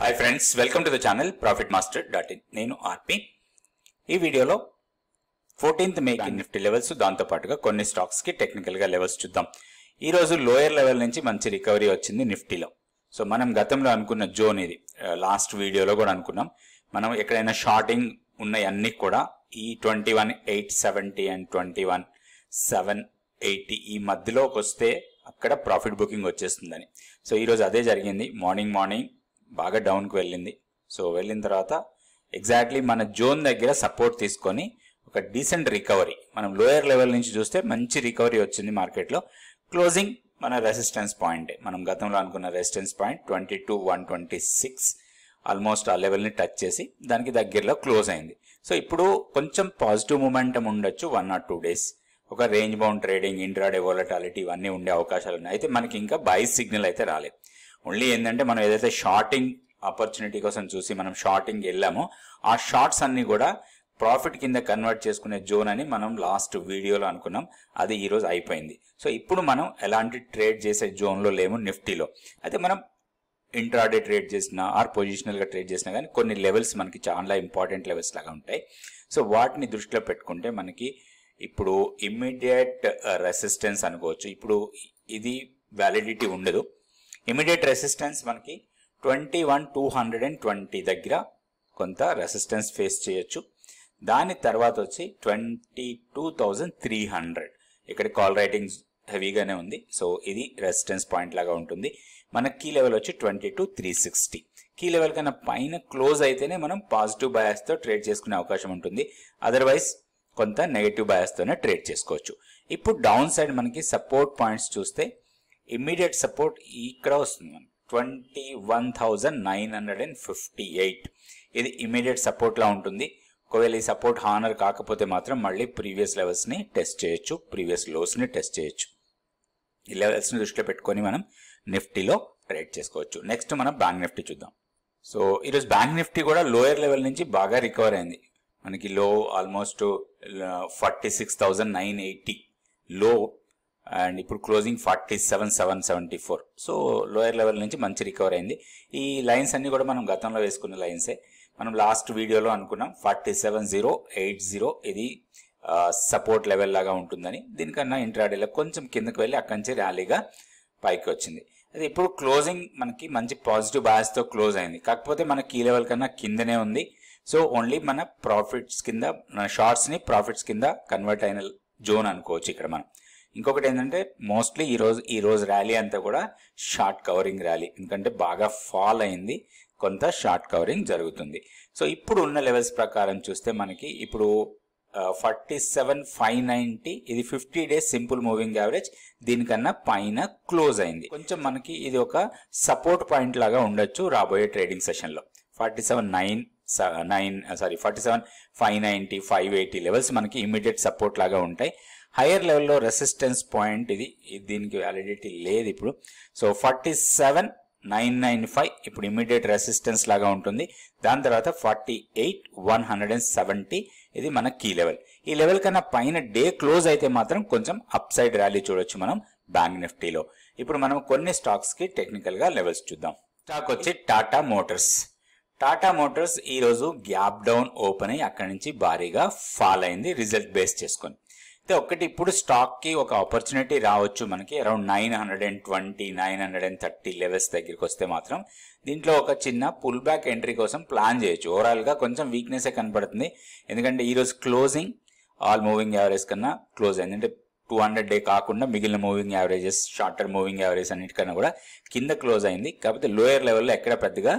hi friends welcome to the channel Profit Master dot in నేను RP ఈ వీడియోలో fourteenth May Nifty levels దాంతో పాటుగా కొన్ని స్టాక్స్కి టెక్నికల్గా లెవెల్స్ చూద్దాం ఈరోజు లోయర్ లెవెల్ నుంచి మంచి రికవరీ వచ్చింది నిఫ్టీలో సో మనం గతంలో అనుకున్న జోన్ ఇది లాస్ట్ వీడియోలో కూడా అనుకున్నాం మనం ఎక్కడైనా షార్టింగ్ ఉన్నాయన్నీ అన్ని కూడా ఈ twenty one eight seventy and twenty one seven eighty ఈ మధ్యలోకి వస్తే అక్కడ ప్రాఫిట్ బుకింగ్ వచ్చేస్తుందని సో ఈరోజు అదే జరిగింది మార్నింగ్ మార్నింగ్ బాగా డౌన్కి వెళ్ళింది సో వెళ్ళిన తర్వాత ఎగ్జాక్ట్లీ మన జోన్ దగ్గర సపోర్ట్ తీసుకొని ఒక డీసెంట్ రికవరీ మనం లోయర్ లెవెల్ నుంచి చూస్తే మంచి రికవరీ వచ్చింది మార్కెట్లో క్లోజింగ్ మన రెసిస్టెన్స్ పాయింట్ మనం గతంలో అనుకున్న resistance point twenty two one twenty six almost ఆ లెవెల్ని టచ్ చేసి దానికి దగ్గరలో క్లోజ్ అయింది సో ఇప్పుడు కొంచెం పాజిటివ్ మూమెంటం ఉండొచ్చు వన్ ఆర్ టూ డేస్ ఒక range bound trading intraday volatility ఇవన్నీ ఉండే అవకాశాలు ఉన్నాయి అయితే మనకి ఇంకా బై సిగ్నల్ అయితే రాలేదు ఓన్లీ ఏంటంటే మనం ఏదైతే షార్టింగ్ ఆపర్చునిటీ కోసం చూసి మనం షార్టింగ్ వెళ్ళామో ఆ షార్ట్స్ అన్ని కూడా ప్రాఫిట్ కింద కన్వర్ట్ చేసుకునే జోన్ అని మనం లాస్ట్ వీడియోలో అనుకున్నాం అది ఈరోజు అయిపోయింది సో ఇప్పుడు మనం ఎలాంటి ట్రేడ్ చేసే జోన్లో లేము నిఫ్టీలో అయితే మనం ఇంట్రాడే ట్రేడ్ చేసినా ఆర్ పొజిషనల్గా ట్రేడ్ చేసినా కానీ కొన్ని లెవెల్స్ మనకి చాలా ఇంపార్టెంట్ లెవెల్స్ లాగా ఉంటాయి సో వాటిని దృష్టిలో పెట్టుకుంటే మనకి ఇప్పుడు ఇమ్మీడియట్ రెసిస్టెన్స్ uh, అనుకోవచ్చు ఇప్పుడు ఇది వ్యాలిడిటీ ఉండదు ఇమీడియట్ రెసిస్టెన్స్ మనకి twenty one two hundred and twenty దగ్గర కొంత రెసిస్టెన్స్ ఫేస్ చేయొచ్చు దాని తర్వాత వచ్చి twenty two thousand three hundred ఇక్కడ కాల్ రైటింగ్స్ హెవీగానే ఉంది సో ఇది రెసిస్టెన్స్ పాయింట్ లాగా ఉంటుంది మన కీ లెవెల్ వచ్చి twenty two three sixty key level కన్నా పైన క్లోజ్ అయితేనే మనం పాజిటివ్ బయాస్తో ట్రేడ్ చేసుకునే అవకాశం ఉంటుంది అదర్వైజ్ కొంత నెగిటివ్ బయాస్తోనే ట్రేడ్ చేసుకోవచ్చు ఇప్పుడు డౌన్ సైడ్ మనకి సపోర్ట్ పాయింట్స్ చూస్తే ఇమ్మీడియట్ సపోర్ట్ ఇక్కడ వస్తుంది మనకి twenty one thousand nine hundred and fifty eight ఇది ఇమీడియట్ సపోర్ట్లా ఉంటుంది ఒకవేళ ఈ సపోర్ట్ హానర్ కాకపోతే మాత్రం మళ్ళీ ప్రీవియస్ లెవెల్స్ని టెస్ట్ చేయొచ్చు ప్రీవియస్ లోస్ని టెస్ట్ చేయొచ్చు ఈ లెవెల్స్ని దృష్టిలో పెట్టుకొని మనం నిఫ్టీలో ట్రేడ్ చేసుకోవచ్చు నెక్స్ట్ మనం బ్యాంక్ నిఫ్టీ చూద్దాం సో ఈరోజు బ్యాంక్ నిఫ్టీ కూడా లోయర్ లెవెల్ నుంచి బాగా రికవర్ అయింది మనకి low almost forty six thousand nine eighty లో అండ్ ఇప్పుడు closing forty seven seven seventy four so lower level నుంచి మంచి రికవర్ అయింది ఈ లైన్స్ అన్ని కూడా మనం గతంలో వేసుకున్న లైన్సే మనం లాస్ట్ వీడియోలో అనుకున్నాం forty seven zero eight zero ఇది సపోర్ట్ లెవెల్ లాగా ఉంటుందని దీనికన్నా ఇంట్రాడేలో కొంచెం కిందకు వెళ్ళి అక్కడి నుంచి ర్యాలీగా పైకి వచ్చింది అది ఇప్పుడు క్లోజింగ్ మనకి మంచి పాజిటివ్ బయాస్తో క్లోజ్ అయింది కాకపోతే మనకి ఈ లెవెల్ కన్నా కిందనే ఉంది సో ఓన్లీ మన ప్రాఫిట్స్ కింద మన షార్ట్స్ని ప్రాఫిట్స్ కింద కన్వర్ట్ అయిన జోన్ అనుకోవచ్చు ఇక్కడ మనం ఇంకొకటి ఏంటంటే మోస్ట్లీ ఈరోజు ఈరోజు ర్యాలీ అంతా కూడా షార్ట్ కవరింగ్ ర్యాలీ ఎందుకంటే బాగా ఫాల్ అయింది కొంత షార్ట్ కవరింగ్ జరుగుతుంది సో ఇప్పుడు ఉన్న లెవెల్స్ ప్రకారం చూస్తే మనకి ఇప్పుడు ఫార్టీ సెవెన్ ఫైవ్ నైంటీ ఇది fifty days simple moving average దీనికన్నా పైన క్లోజ్ అయింది కొంచెం మనకి ఇది ఒక సపోర్ట్ పాయింట్ లాగా ఉండొచ్చు రాబోయే ట్రేడింగ్ సెషన్లో forty seven nine nine sorry forty seven five ninety five eighty levels మనకి ఇమీడియట్ సపోర్ట్ లాగా ఉంటాయి హైయర్ లెవెల్లో రెసిస్టెన్స్ పాయింట్ ఇది దీనికి వ్యాలిడిటీ లేదు ఇప్పుడు so forty seven nine nine five ఇప్పుడు ఇమీడియట్ రెసిస్టెన్స్ లాగా ఉంటుంది దాని తర్వాత forty eight one hundred and seventy ఇది మన కీ లెవెల్ ఈ లెవెల్ కన్నా పైన డే క్లోజ్ అయితే మాత్రం కొంచెం అప్ సైడ్ ర్యాలీ చూడొచ్చు మనం బ్యాంక్ నిఫ్టీలో ఇప్పుడు మనం కొన్ని స్టాక్స్కి టెక్నికల్గా లెవెల్స్ చూద్దాం స్టాక్ వచ్చి టాటా మోటార్స్ టాటా మోటార్స్ ఈరోజు గ్యాప్ డౌన్ ఓపెన్ అయ్యి అక్కడి నుంచి భారీగా ఫాల్ అయింది రిజల్ట్ బేస్ చేసుకొని అయితే ఒకటి ఇప్పుడు స్టాక్కి ఒక ఆపర్చునిటీ రావచ్చు మనకి around nine hundred and twenty nine hundred and thirty levels దగ్గరికి వస్తే మాత్రం దీంట్లో ఒక చిన్న పుల్ బ్యాక్ ఎంట్రీ కోసం ప్లాన్ చేయొచ్చు ఓవరాల్గా కొంచెం ఏ కనబడుతుంది ఎందుకంటే ఈరోజు క్లోజింగ్ ఆల్ మూవింగ్ యావరేజ్ కన్నా క్లోజ్ అయింది అంటే టూ హండ్రెడ్ డే కాకుండా మిగిలిన moving averages shorter moving average అన్నిటికన్నా కూడా కింద క్లోజ్ అయింది కాకపోతే లోయర్ లెవెల్లో ఎక్కడ పెద్దగా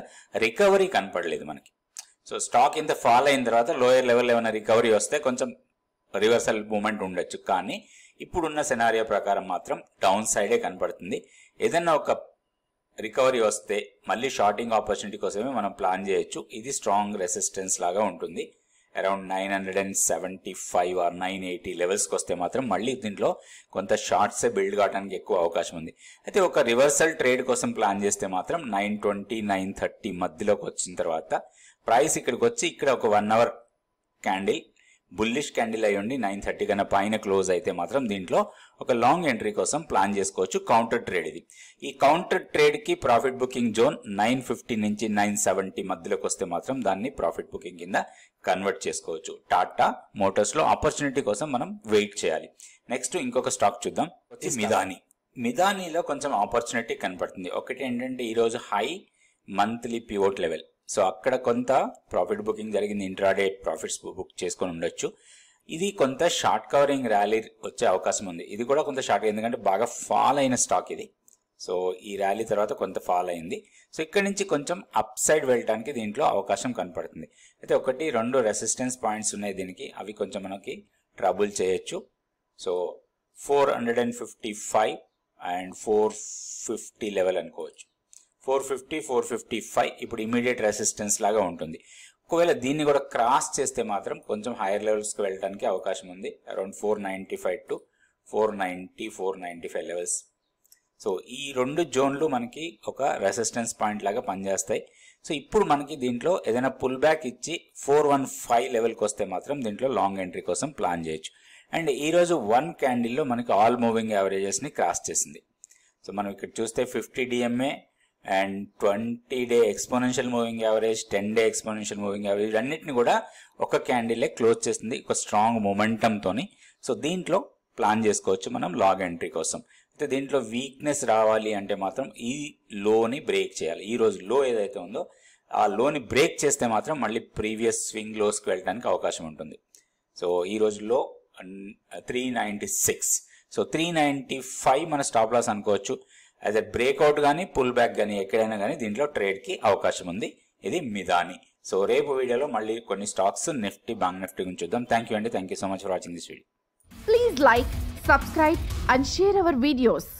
రికవరీ కనపడలేదు మనకి సో స్టాక్ ఇంత ఫాల్ అయిన తర్వాత లోయర్ లెవెల్ ఏమైనా రికవరీ వస్తే కొంచెం రివర్సల్ మూమెంట్ ఉండొచ్చు కానీ ఇప్పుడున్న సెనారియో ప్రకారం మాత్రం డౌన్ సైడే కనపడుతుంది ఏదైనా ఒక రికవరీ వస్తే మళ్ళీ షార్టింగ్ ఆపర్చునిటీ కోసమే మనం ప్లాన్ చేయొచ్చు ఇది స్ట్రాంగ్ రెసిస్టెన్స్ లాగా ఉంటుంది around nine hundred and seventy five or nine eighty లెవెల్స్కి వస్తే మాత్రం మళ్ళీ దీంట్లో కొంత షార్ట్సే బిల్డ్ కావడానికి ఎక్కువ అవకాశం ఉంది అయితే ఒక రివర్సల్ ట్రేడ్ కోసం ప్లాన్ చేస్తే మాత్రం నైన్ ట్వంటీ నైన్ థర్టీ మధ్యలోకి వచ్చిన తర్వాత ప్రైస్ ఇక్కడికి వచ్చి ఇక్కడ ఒక one hour candle bullish candle అయ్యండి నైన్ థర్టీ కన్నా పైన క్లోజ్ అయితే మాత్రం దీంట్లో ఒక లాంగ్ ఎంట్రీ కోసం ప్లాన్ చేసుకోవచ్చు కౌంటర్ ట్రేడ్ ఇది ఈ కౌంటర్ ట్రేడ్కి profit booking zone nine fifty నుంచి నైన్ సెవెంటీ మధ్యలోకి వస్తే మాత్రం దాన్ని ప్రాఫిట్ బుకింగ్ కింద కన్వర్ట్ చేసుకోవచ్చు టాటా మోటార్స్లో ఆపర్చునిటీ కోసం మనం వెయిట్ చేయాలి నెక్స్ట్ ఇంకొక స్టాక్ చూద్దాం మిదాని మిదానీలో కొంచెం ఆపర్చునిటీ కనపడుతుంది ఒకటి ఏంటంటే ఈరోజు high monthly pivot level so అక్కడ కొంత ప్రాఫిట్ బుకింగ్ జరిగింది ఇంట్రాడే ప్రాఫిట్స్ బుక్ చేసుకొని ఉండొచ్చు ఇది కొంత షార్ట్ కవరింగ్ ర్యాలీ వచ్చే అవకాశం ఉంది ఇది కూడా కొంత షార్ట్ ఎందుకంటే బాగా ఫాల్ అయిన స్టాక్ ఇది సో ఈ ర్యాలీ తర్వాత కొంత ఫాల్ అయింది సో ఇక్కడ నుంచి కొంచెం అప్ సైడ్ వెళ్ళడానికి దీంట్లో అవకాశం కనపడుతుంది అయితే ఒకటి రెండు రెసిస్టెన్స్ పాయింట్స్ ఉన్నాయి దీనికి అవి కొంచెం మనకి ట్రబుల్ చేయొచ్చు so four hundred and fifty five and four fifty level అనుకోవచ్చు four fifty four fifty five ఇప్పుడు ఇమీడియట్ రెసిస్టెన్స్ లాగా ఉంటుంది ఒకవేళ దీన్ని కూడా క్రాస్ చేస్తే మాత్రం కొంచెం హైయర్ లెవెల్స్కి వెళ్ళడానికి అవకాశం ఉంది around four ninety five to four ninety four ninety five levels so ఈ రెండు జోన్లు మనకి ఒక రెసిస్టెన్స్ పాయింట్ లాగా పనిచేస్తాయి సో ఇప్పుడు మనకి దీంట్లో ఏదైనా పుల్ బ్యాక్ ఇచ్చి ఫోర్ వన్ ఫైవ్ లెవెల్కి వస్తే మాత్రం దీంట్లో లాంగ్ ఎంట్రీ కోసం ప్లాన్ చేయొచ్చు అండ్ ఈరోజు వన్ క్యాండిల్లో మనకి ఆల్ మూవింగ్ యావరేజెస్ని క్రాస్ చేసింది సో మనం ఇక్కడ చూస్తే fifty DMA and twenty day exponential moving average ten day exponential moving average అన్నింటిని కూడా ఒక క్యాండిలే క్లోజ్ చేస్తుంది ఒక స్ట్రాంగ్ మొమెంటంతోని సో దీంట్లో ప్లాన్ చేసుకోవచ్చు మనం లాగ్ ఎంట్రీ కోసం అయితే దీంట్లో వీక్నెస్ రావాలి అంటే మాత్రం ఈ లోని బ్రేక్ చేయాలి ఈ రోజు లో ఏదైతే ఉందో ఆ లోని బ్రేక్ చేస్తే మాత్రం మళ్ళీ ప్రీవియస్ స్వింగ్ లోస్కి వెళ్ళడానికి అవకాశం ఉంటుంది సో ఈ రోజులో three ninety six so three ninety five మన స్టాప్ లాస్ అనుకోవచ్చు యాజ్ ఎ బ్రేక్అవుట్ కానీ పుల్ బ్యాక్ కానీ ఎక్కడైనా కానీ దీంట్లో ట్రేడ్కి అవకాశం ఉంది ఇది మిదాని సో రేపు వీడియోలో మళ్ళీ కొన్ని స్టాక్స్ నిఫ్టీ బ్యాంక్ నిఫ్టీ గురించి చూద్దాం థ్యాంక్ యూ అండి thank you so much for watching this video please like subscribe and share our videos